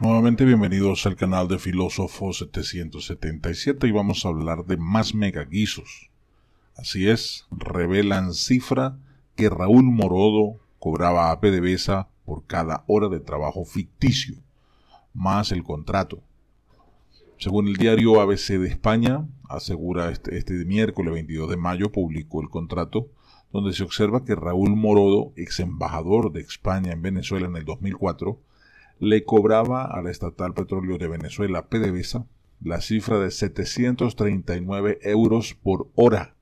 Nuevamente bienvenidos al canal de Filósofo 777 y vamos a hablar de más megaguisos. Así es, revelan cifra que Raúl Morodo cobraba a PDVSA por cada hora de trabajo ficticio, más el contrato. Según el diario ABC de España, asegura este, este miércoles 22 de mayo publicó el contrato donde se observa que Raúl Morodo, ex embajador de España en Venezuela en el 2004, le cobraba a la estatal Petróleo de Venezuela, PDVSA, la cifra de 739 euros por hora,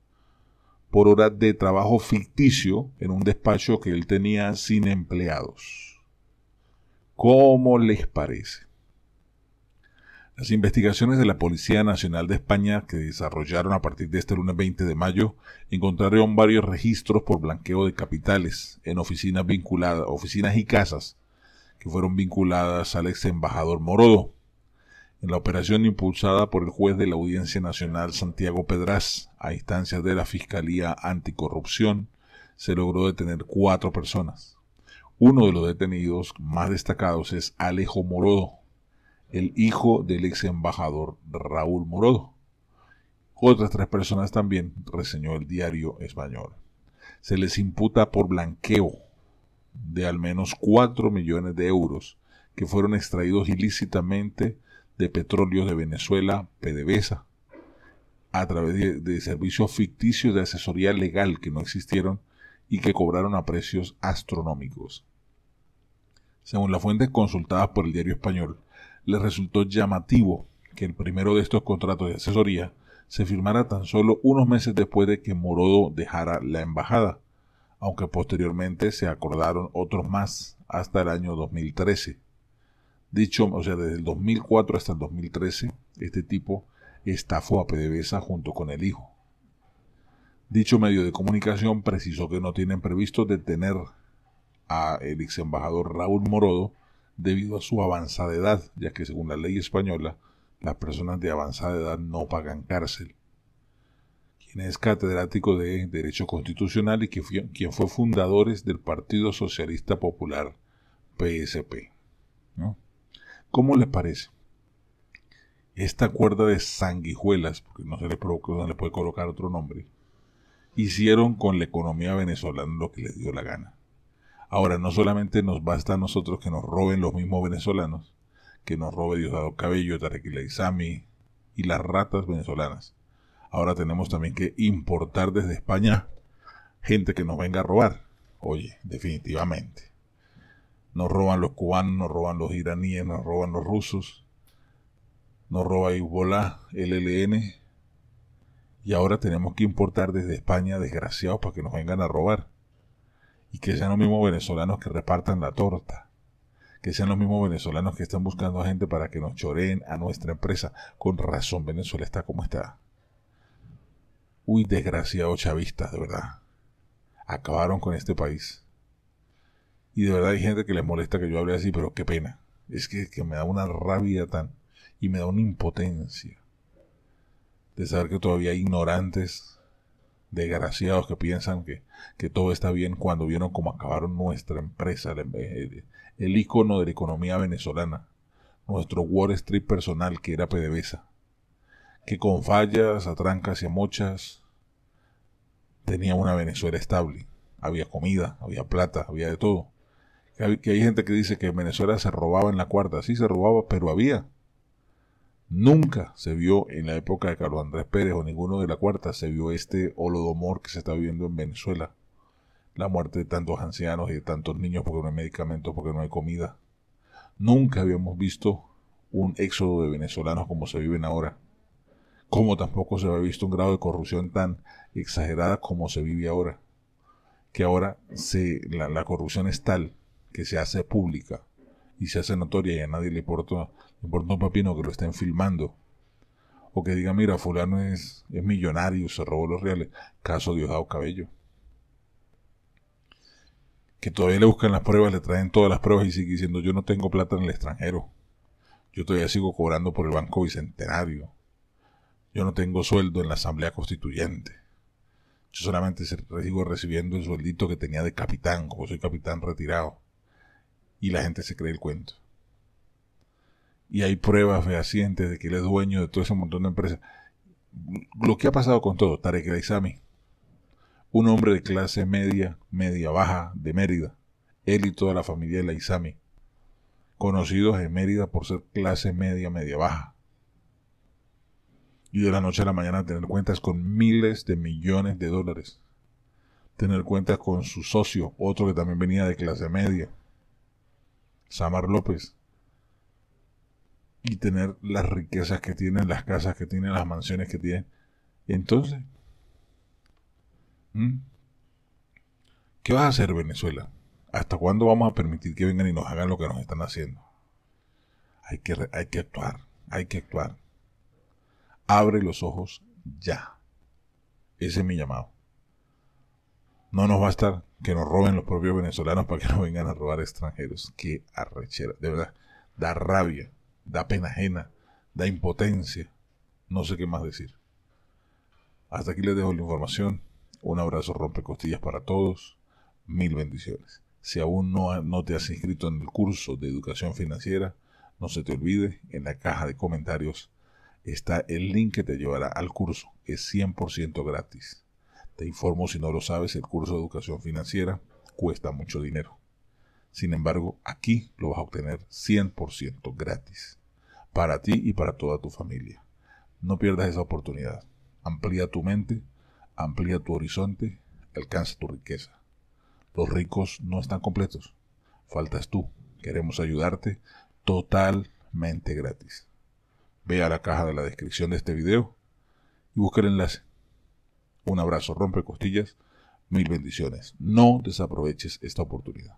por hora de trabajo ficticio en un despacho que él tenía sin empleados. ¿Cómo les parece? Las investigaciones de la Policía Nacional de España que desarrollaron a partir de este lunes 20 de mayo encontraron varios registros por blanqueo de capitales en oficinas vinculadas, oficinas y casas que fueron vinculadas al ex embajador Morodo. En la operación impulsada por el juez de la Audiencia Nacional Santiago Pedraz, a instancias de la Fiscalía Anticorrupción, se logró detener cuatro personas. Uno de los detenidos más destacados es Alejo Morodo, el hijo del ex embajador Raúl Morodo. Otras tres personas también, reseñó el diario español. Se les imputa por blanqueo, de al menos 4 millones de euros que fueron extraídos ilícitamente de petróleo de Venezuela, PDVSA, a través de, de, servicios ficticios de asesoría legal que no existieron y que cobraron a precios astronómicos. Según las fuentes consultadas por el diario español, les resultó llamativo que el primero de estos contratos de asesoría se firmara tan solo unos meses después de que Morodo dejara la embajada, aunque posteriormente se acordaron otros más hasta el año 2013. Dicho, o sea, desde el 2004 hasta el 2013, este tipo estafó a PDVSA junto con el hijo. Dicho medio de comunicación precisó que no tienen previsto detener a el ex embajador Raúl Morodo debido a su avanzada edad, ya que según la ley española, las personas de avanzada edad no pagan cárcel quien es catedrático de Derecho Constitucional y quien fue fundador del Partido Socialista Popular, PSP. ¿Cómo les parece? Esta cuerda de sanguijuelas, porque no se le, le puede colocar otro nombre, hicieron con la economía venezolana lo que les dio la gana. Ahora, no solamente nos basta a nosotros que nos roben los mismos venezolanos, que nos robe Diosdado Cabello, Tarequila Isami y las ratas venezolanas, ahora tenemos también que importar desde España gente que nos venga a robar. Oye, definitivamente. Nos roban los cubanos, nos roban los iraníes, nos roban los rusos, nos roba Hezbollah, el LN. Y ahora tenemos que importar desde España desgraciados para que nos vengan a robar. Y que sean los mismos venezolanos que repartan la torta. Que sean los mismos venezolanos que están buscando a gente para que nos choreen a nuestra empresa. Con razón Venezuela está como está. Uy, desgraciados chavistas, de verdad. Acabaron con este país. Y de verdad hay gente que les molesta que yo hable así, pero qué pena. Es que, me da una rabia tan... y me da una impotencia de saber que todavía hay ignorantes, desgraciados que piensan que, que todo está bien cuando vieron cómo acabaron nuestra empresa, el, el, icono de la economía venezolana, nuestro Wall Street personal que era PDVSA que con fallas, atrancas y mochas tenía una Venezuela estable. Había comida, había plata, había de todo. Que hay, gente que dice que Venezuela se robaba en la cuarta. Sí, se robaba, pero había. Nunca se vio en la época de Carlos Andrés Pérez o ninguno de la cuarta se vio este holodomor que se está viviendo en Venezuela. La muerte de tantos ancianos y de tantos niños porque no hay medicamentos, porque no hay comida. Nunca habíamos visto un éxodo de venezolanos como se viven ahora como tampoco se ha visto un grado de corrupción tan exagerada como se vive ahora. Que ahora se, la, corrupción es tal que se hace pública y se hace notoria y a nadie le importa, importa un papino que lo estén filmando. O que diga, mira, fulano es, millonario, se robó los reales. Caso Diosdado Cabello. Que todavía le buscan las pruebas, le traen todas las pruebas y sigue diciendo, yo no tengo plata en el extranjero. Yo todavía sigo cobrando por el Banco Bicentenario. Yo no tengo sueldo en la Asamblea Constituyente. Yo solamente sigo recibiendo el sueldito que tenía de capitán, como soy capitán retirado. Y la gente se cree el cuento. Y hay pruebas fehacientes de que él es dueño de todo ese montón de empresas. Lo que ha pasado con todo, Tarek El Isami, un hombre de clase media, media baja de Mérida, él y toda la familia de la Isami, conocidos en Mérida por ser clase media, media baja y de la noche a la mañana tener cuentas con miles de millones de dólares. Tener cuentas con su socio, otro que también venía de clase media, Samar López. Y tener las riquezas que tienen, las casas que tienen, las mansiones que tiene. Entonces, ¿qué vas a hacer Venezuela? ¿Hasta cuándo vamos a permitir que vengan y nos hagan lo que nos están haciendo? Hay que, hay que actuar, hay que actuar. Abre los ojos ya. Ese es mi llamado. No nos va a estar que nos roben los propios venezolanos para que no vengan a robar extranjeros. Qué arrechera. De verdad, da rabia, da pena ajena, da impotencia. No sé qué más decir. Hasta aquí les dejo la información. Un abrazo rompe costillas para todos. Mil bendiciones. Si aún no, no te has inscrito en el curso de educación financiera, no se te olvide, en la caja de comentarios está el link que te llevará al curso. Es 100% gratis. Te informo si no lo sabes, el curso de educación financiera cuesta mucho dinero. Sin embargo, aquí lo vas a obtener 100% gratis. Para ti y para toda tu familia. No pierdas esa oportunidad. Amplía tu mente, amplía tu horizonte, alcanza tu riqueza. Los ricos no están completos. Faltas tú. Queremos ayudarte totalmente gratis. Ve a la caja de la descripción de este video y busca el enlace. Un abrazo, rompe costillas, mil bendiciones. No desaproveches esta oportunidad.